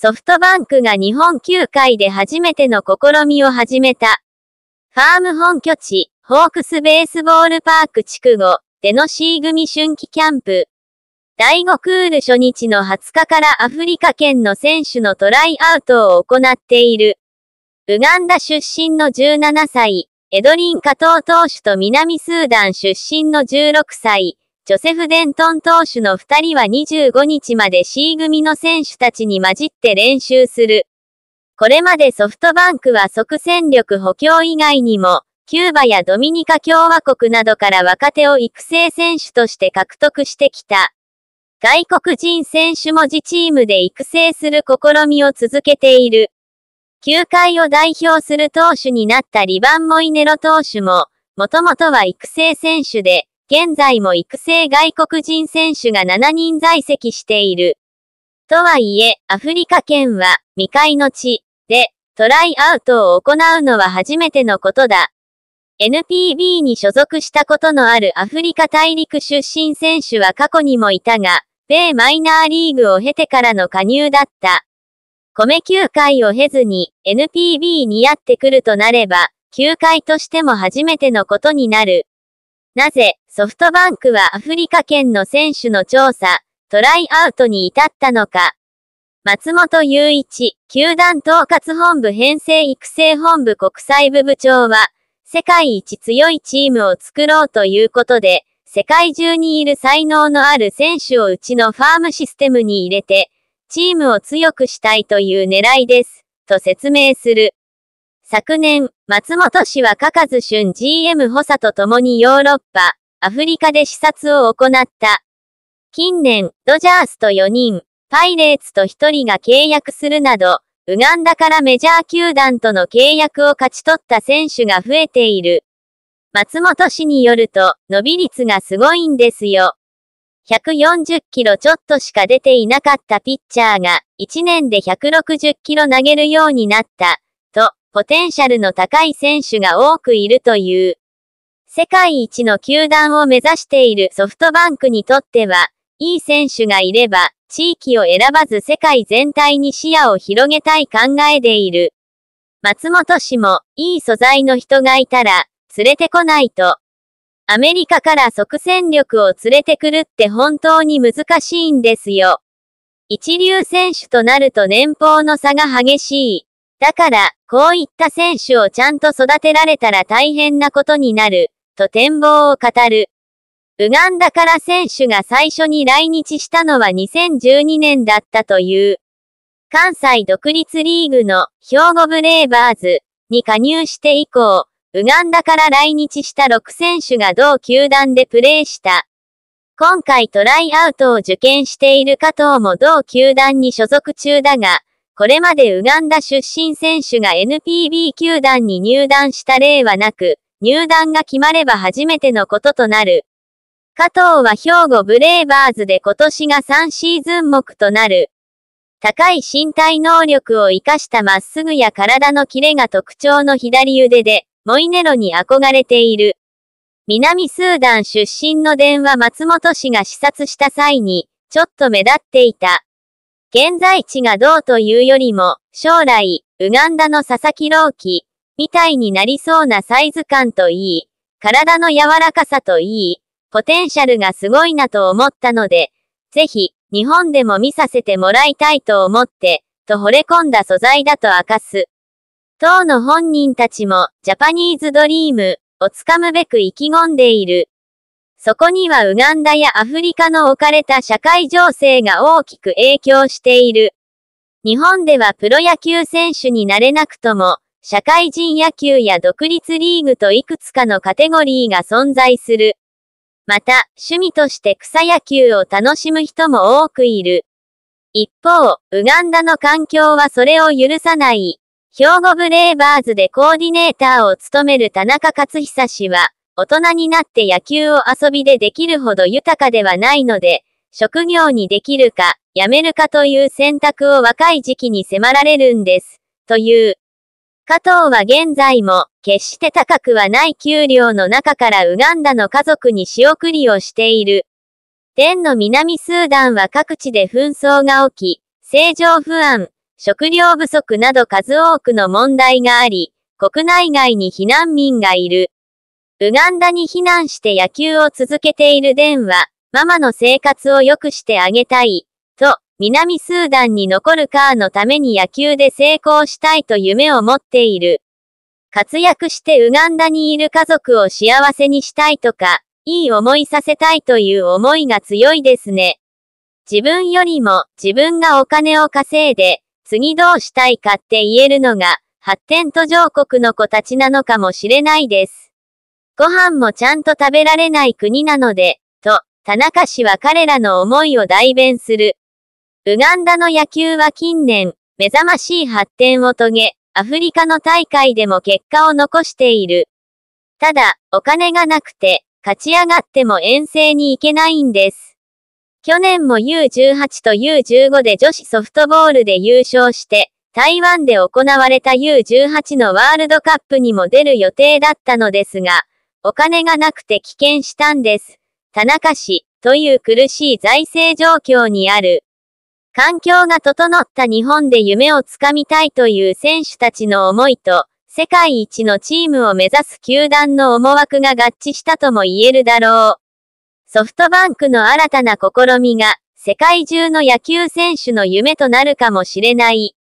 ソフトバンクが日本球界で初めての試みを始めた。ファーム本拠地、ホークスベースボールパーク地区デノシー組春季キャンプ。第5クール初日の20日からアフリカ圏の選手のトライアウトを行っている。ウガンダ出身の17歳、エドリン・加藤投手と南スーダン出身の16歳、ジョセフ・デントン投手の2人は25日まで C 組の選手たちに混じって練習する。これまでソフトバンクは即戦力補強以外にも、キューバやドミニカ共和国などから若手を育成選手として獲得してきた。外国人選手も自チームで育成する試みを続けている。球界を代表する投手になったリバン・モイネロ投手も、もともとは育成選手で、現在も育成外国人選手が7人在籍している。とはいえ、アフリカ圏は未開の地でトライアウトを行うのは初めてのことだ。NPB に所属したことのあるアフリカ大陸出身選手は過去にもいたが、米マイナーリーグを経てからの加入だった。米球界を経ずに NPB にやってくるとなれば、球界としても初めてのことになる。なぜ、ソフトバンクはアフリカ圏の選手の調査、トライアウトに至ったのか。松本雄一、球団統括本部編成育成本部国際部部長は、世界一強いチームを作ろうということで、世界中にいる才能のある選手をうちのファームシステムに入れて、チームを強くしたいという狙いです、と説明する。昨年、松本氏はかかず俊 GM 補佐と共にヨーロッパ、アフリカで視察を行った。近年、ドジャースと4人、パイレーツと1人が契約するなど、ウガンダからメジャー球団との契約を勝ち取った選手が増えている。松本氏によると、伸び率がすごいんですよ。140キロちょっとしか出ていなかったピッチャーが、1年で160キロ投げるようになった、と、ポテンシャルの高い選手が多くいるという。世界一の球団を目指しているソフトバンクにとっては、いい選手がいれば、地域を選ばず世界全体に視野を広げたい考えでいる。松本氏も、いい素材の人がいたら、連れてこないと。アメリカから即戦力を連れてくるって本当に難しいんですよ。一流選手となると年俸の差が激しい。だから、こういった選手をちゃんと育てられたら大変なことになる。と展望を語る。ウガンダから選手が最初に来日したのは2012年だったという。関西独立リーグの兵庫ブレーバーズに加入して以降、ウガンダから来日した6選手が同球団でプレーした。今回トライアウトを受験している加藤も同球団に所属中だが、これまでウガンダ出身選手が NPB 球団に入団した例はなく、入団が決まれば初めてのこととなる。加藤は兵庫ブレーバーズで今年が3シーズン目となる。高い身体能力を活かしたまっすぐや体のキレが特徴の左腕で、モイネロに憧れている。南スーダン出身の電話松本氏が視察した際に、ちょっと目立っていた。現在地がどうというよりも、将来、ウガンダの佐々木朗希、みたいになりそうなサイズ感といい、体の柔らかさといい、ポテンシャルがすごいなと思ったので、ぜひ、日本でも見させてもらいたいと思って、と惚れ込んだ素材だと明かす。当の本人たちも、ジャパニーズドリームをつかむべく意気込んでいる。そこにはウガンダやアフリカの置かれた社会情勢が大きく影響している。日本ではプロ野球選手になれなくとも、社会人野球や独立リーグといくつかのカテゴリーが存在する。また、趣味として草野球を楽しむ人も多くいる。一方、ウガンダの環境はそれを許さない。兵庫ブレーバーズでコーディネーターを務める田中勝久氏は、大人になって野球を遊びでできるほど豊かではないので、職業にできるか、辞めるかという選択を若い時期に迫られるんです、という。加藤は現在も、決して高くはない給料の中からウガンダの家族に仕送りをしている。天の南スーダンは各地で紛争が起き、政情不安、食料不足など数多くの問題があり、国内外に避難民がいる。ウガンダに避難して野球を続けているデンは、ママの生活を良くしてあげたい、と、南スーダンに残るカーのために野球で成功したいと夢を持っている。活躍してウガンダにいる家族を幸せにしたいとか、いい思いさせたいという思いが強いですね。自分よりも自分がお金を稼いで、次どうしたいかって言えるのが、発展途上国の子たちなのかもしれないです。ご飯もちゃんと食べられない国なので、と、田中氏は彼らの思いを代弁する。ウガンダの野球は近年、目覚ましい発展を遂げ、アフリカの大会でも結果を残している。ただ、お金がなくて、勝ち上がっても遠征に行けないんです。去年も U18 と U15 で女子ソフトボールで優勝して、台湾で行われた U18 のワールドカップにも出る予定だったのですが、お金がなくて棄権したんです。田中氏、という苦しい財政状況にある。環境が整った日本で夢をつかみたいという選手たちの思いと、世界一のチームを目指す球団の思惑が合致したとも言えるだろう。ソフトバンクの新たな試みが、世界中の野球選手の夢となるかもしれない。